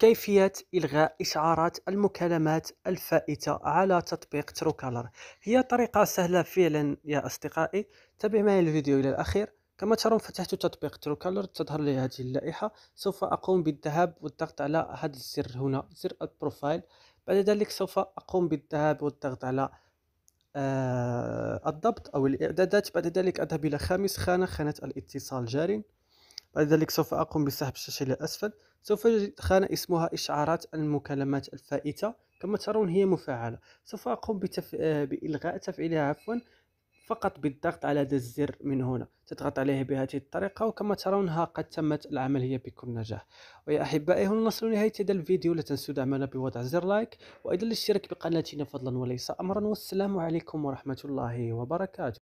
كيفية إلغاء إشعارات المكالمات الفائتة على تطبيق تروكالر هي طريقة سهلة فعلا يا أصدقائي تابع معي الفيديو إلى الأخير كما ترون فتحت تطبيق تروكالر تظهر لي هذه اللائحة سوف أقوم بالذهاب والضغط على هذا الزر هنا زر البروفايل بعد ذلك سوف أقوم بالذهاب والضغط على آه الضبط أو الإعدادات بعد ذلك أذهب إلى خامس خانة خانة الاتصال جاري بعد ذلك سوف أقوم بسحب الشاشة إلى الأسفل سوف أجد خانة اسمها إشعارات المكالمات الفائتة كما ترون هي مفعلة سوف أقوم بتف... آه، بإلغاء تفعيلها عفوا فقط بالضغط على هذا الزر من هنا تضغط عليه بهذه الطريقة وكما ترونها قد تمت العملية بكل نجاح ويا أحبائي هنا نصل لنهاية هذا الفيديو لا تنسوا دعمنا بوضع زر لايك وأيضا الاشتراك بقناتنا فضلا وليس أمرا والسلام عليكم ورحمة الله وبركاته